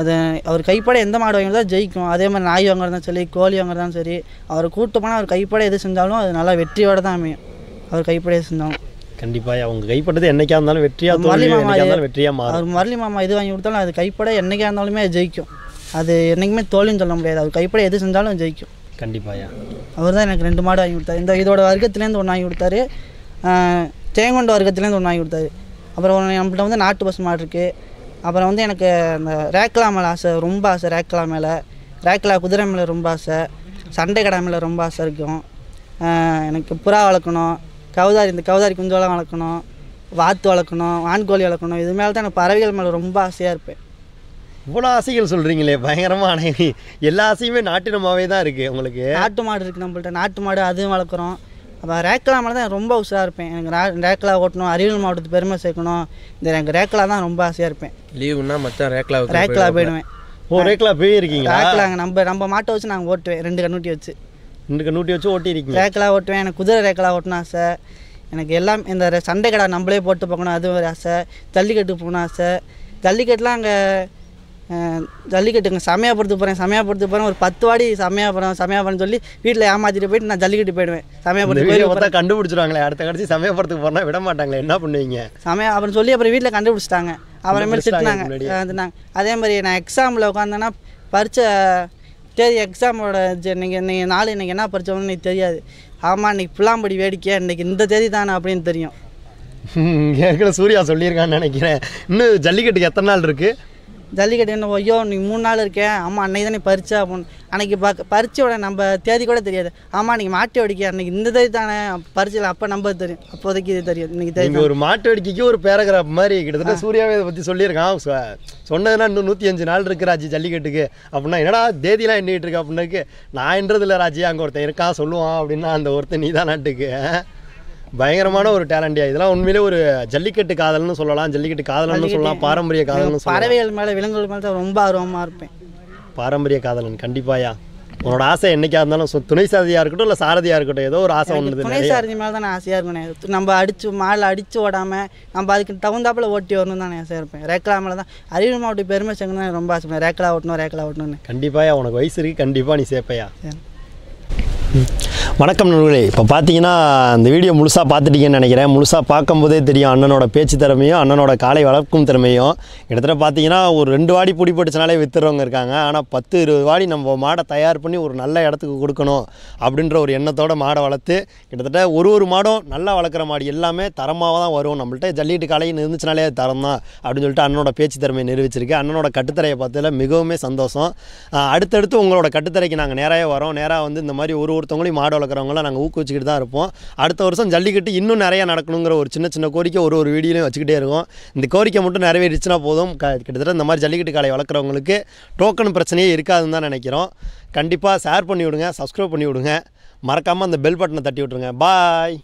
அது அவர் கைப்பட எந்த மாடு வாங்கினா ஜெயிக்கும் அதே மாதிரி நாய் வாங்குறதும் சரி கோழி வாங்குறதும் சரி அவர் கூட்டு போனால் அவர் கைப்பட எது செஞ்சாலும் அது நல்லா வெற்றியோட தான் அமையும் அவர் கைப்பட எது செஞ்சாலும் கண்டிப்பாக அவங்க கைப்பட்டது என்னைக்காக இருந்தாலும் வெற்றியாக மரளி மாமா வெற்றியாக அவர் மரளி மாமா இது வாங்கி கொடுத்தாலும் அது கைப்பட என்னைக்காக இருந்தாலுமே ஜெயிக்கும் அது என்றைக்குமே தோல்வின்னு சொல்ல முடியாது அவர் கைப்பட எது செஞ்சாலும் ஜெயிக்கும் கண்டிப்பாயா அவர் தான் எனக்கு ரெண்டு மாடு வாங்கி கொடுத்தாரு இந்த இதோட வர்க்கத்துலேருந்து ஒன்று வாங்கி கொடுத்தாரு தேங்கொண்ட வர்க்கத்துலேருந்து ஒன்று வாங்கி கொடுத்தாரு அப்புறம் நம்மகிட்ட வந்து நாட்டு பசு மாடு இருக்குது அப்புறம் வந்து எனக்கு அந்த ரேக்லா மேலே ஆசை ரொம்ப ஆசை ரேக்லா மேலே ரேக்லா குதிரை மேலே ரொம்ப ஆசை சண்டை கடை மேலே ரொம்ப ஆசை இருக்கும் எனக்கு புறா வளர்க்கணும் கவுதாரி இந்த கவுதாரி குஞ்சோலாம் வளர்க்கணும் வாத்து வளர்க்கணும் வான்கோழி வளர்க்கணும் இது மேலே தான் எனக்கு பறவைகள் மேலே ரொம்ப ஆசையாக இருப்பேன் இவ்வளோ ஆசைகள் சொல்கிறீங்களே பயங்கரமான எல்லா ஆசையுமே நாட்டினமாகவே தான் இருக்குது உங்களுக்கு நாட்டு மாடு இருக்குது நம்மள்ட்ட நாட்டு மாடு அதுவும் வளர்க்குறோம் அப்போ ரேக்கலா மேலே தான் ரொம்ப உஷாக இருப்பேன் எனக்கு ரே ரேக்கலா ஓட்டணும் அரியலூர் மாவட்டத்துக்கு பெருமை சேர்க்கணும் இந்த எனக்கு ரேக்கலா தான் ரொம்ப ஆசையாக இருப்பேன் லீவுனா மச்சான் ரேக்கலா ரேக்கலா போயிடுவேன் ஓ ரேக்கலா போயிருக்கீங்க ரேக்லாங்க நம்ம நம்ம மாட்டை வச்சு நாங்கள் ஓட்டுவேன் ரெண்டு கண்ணூட்டி வச்சு ரெண்டு கண்ணூட்டி வச்சு ஓட்டிருக்கீங்க ரேக்கலா ஓட்டுவேன் எனக்கு குதிரை ரேக்கலா ஓட்டணும் ஆசை எனக்கு எல்லாம் இந்த சண்டை கடை நம்மளே போட்டு பார்க்கணும் அது ஒரு ஆசை ஜல்லிக்கட்டுக்கு போகணும் ஆசை ஜல்லிக்கட்டுலாம் அங்கே ஜல்லிக்கட்டுங்க செமையாக படுத்து போகிறேன் செமையாக படுத்து போகிறேன் ஒரு பத்து வாடி செமையாக போகிறேன் செமையாக போகிறேன்னு சொல்லி வீட்டில் ஏமாற்றிட்டு போயிட்டு நான் ஜல்லிக்கட்டு போயிடுவேன் செமையாக படுத்து போய் பார்த்தா கண்டுபிடிச்சிருவாங்களே அடுத்த கடைசி செமையாக படுத்துக்கு போகிறேன் விட மாட்டாங்களே என்ன பண்ணுவீங்க சமையா அப்புறம் சொல்லி அப்புறம் வீட்டில் கண்டுபிடிச்சிட்டாங்க அப்புறமேல் திட்டினாங்க திட்டினாங்க அதே மாதிரி நான் எக்ஸாமில் உட்காந்தேன்னா பரிச்சை தேதி எக்ஸாமோட நீங்கள் இன்றைக்கி நாள் இன்றைக்கி என்ன பறிச்சோம்னு எனக்கு தெரியாது ஆமாம் இன்றைக்கி புல்லாம்படி வேடிக்கையாக இன்றைக்கி இந்த தேதி தானே அப்படின்னு தெரியும் ஏற்கனவே சூர்யா சொல்லியிருக்கான்னு நினைக்கிறேன் இன்னும் ஜல்லிக்கட்டுக்கு எத்தனை நாள் இருக்குது ஜல்லிக்கட்டு என்ன ஐயோ நீ மூணு நாள் இருக்கேன் ஆமாம் அன்னைக்கு தானே பறிச்சா அப்படின்னு அன்னைக்கு ப பறிச்சோட நம்ம தேதி கூட தெரியாது ஆமாம் நீங்கள் மாட்டு அடிக்க அன்னைக்கு இந்த தேதி தானே பறிச்சல அப்போ நம்ம தெரியும் அப்போதைக்கு இது தெரியும் இன்னைக்கு தெரியும் ஒரு மாட்டு வடிக்கைக்கு ஒரு பேராகிராஃப் மாதிரி கிட்டத்தட்ட சூர்யாவை பற்றி சொல்லியிருக்கான் சொன்னதுன்னா இன்னும் நூற்றி அஞ்சு நாள் இருக்குது ராஜி ஜல்லிக்கட்டுக்கு அப்படின்னா என்னடா தேதிலாம் எண்ணிக்கிட்டு இருக்கு அப்படின்னாக்கு நான் என்றதில்லை ராஜி அங்கே ஒருத்தன் இருக்கா சொல்லுவான் அப்படின்னா அந்த ஒருத்தன் நீ தான் நாட்டுக்கு பயங்கரமான ஒரு டேலண்டியா இதெல்லாம் உண்மையிலே ஒரு ஜல்லிக்கட்டு காதல்னு சொல்லலாம் ஜல்லிக்கட்டு காதலன்னு சொல்லலாம் பாரம்பரிய காதல்னு சொல்லலாம் பறவைகள் மேலே விலங்குகள் மேலே ரொம்ப ஆர்வமாக இருப்பேன் பாரம்பரிய காதலன் கண்டிப்பாயா உன்னோட ஆசை என்னைக்கா இருந்தாலும் துணை சாதியாக இருக்கட்டும் இல்லை சாரதியாக இருக்கட்டும் ஏதோ ஒரு ஆசை ஒன்று துணை சாரதி மேலே தான் ஆசையாக இருக்கணும் நம்ம அடித்து மாலை அடித்து ஓடாமல் நம்ம அதுக்கு தகுந்தாப்புல ஓட்டி வரணும் தான் ஆசையா இருப்பேன் ரேக்கலா மேலே தான் அரியலூர் மாவட்ட பெருமை சேர்க்கணும் ரொம்ப ஆசைப்பேன் ரேக்கலா ஓட்டணும் ரேக்கலா ஓட்டணும்னு கண்டிப்பாக உனக்கு வயசு இருக்கு கண்டிப்பாக நீ சேர்ப்பையா வணக்கம் நண்பர்களே இப்போ பார்த்தீங்கன்னா இந்த வீடியோ முழுசாக பார்த்துட்டீங்கன்னு நினைக்கிறேன் முழுசாக பார்க்கும்போதே தெரியும் அண்ணனோட பேச்சு திறமையும் அண்ணனோட காலை வளர்க்கும் திறமையும் கிட்டத்தட்ட பார்த்தீங்கன்னா ஒரு ரெண்டு வாடி பிடிப்பட்டுச்சுனாலே விற்றுறவங்க இருக்காங்க ஆனால் பத்து இருபது வாடி நம்ம மாடை தயார் பண்ணி ஒரு நல்ல இடத்துக்கு கொடுக்கணும் அப்படின்ற ஒரு எண்ணத்தோட மாடை வளர்த்து கிட்டத்தட்ட ஒரு ஒரு மாடும் நல்லா வளர்க்குற மாடு எல்லாமே தரமாக தான் வரும் நம்மள்ட்ட ஜல்லிட்டு காலையும் இருந்துச்சுனாலே அது தரம் தான் அப்படின்னு சொல்லிட்டு அண்ணனோட பேச்சு திறமையை நிரூபிச்சிருக்கு அண்ணனோட கட்டுத்தரையை பார்த்ததில் மிகவும் சந்தோஷம் அடுத்தடுத்து உங்களோட கட்டுத்தரைக்கு நாங்கள் நேராக வரோம் நேராக வந்து இந்த மாதிரி ஒரு ஒரு ஒவ்வொருத்தவங்களையும் மாடு வளர்க்குறவங்களாம் நாங்கள் ஊக்குவிச்சுக்கிட்டு தான் இருப்போம் அடுத்த வருஷம் ஜல்லிக்கட்டு இன்னும் நிறையா நடக்கணுங்கிற ஒரு சின்ன சின்ன கோரிக்கை ஒரு ஒரு வீடியோலையும் வச்சுக்கிட்டே இருக்கும் இந்த கோரிக்கை மட்டும் நிறைவேறிச்சுன்னா போதும் க கிட்டத்தட்ட இந்த மாதிரி ஜல்லிக்கட்டு காலை வளர்க்குறவங்களுக்கு டோக்கன் பிரச்சனையே இருக்காதுன்னு தான் நினைக்கிறோம் கண்டிப்பாக ஷேர் பண்ணி விடுங்க சப்ஸ்கிரைப் பண்ணி விடுங்க மறக்காமல் அந்த பெல் பட்டனை தட்டி விட்ருங்க பாய்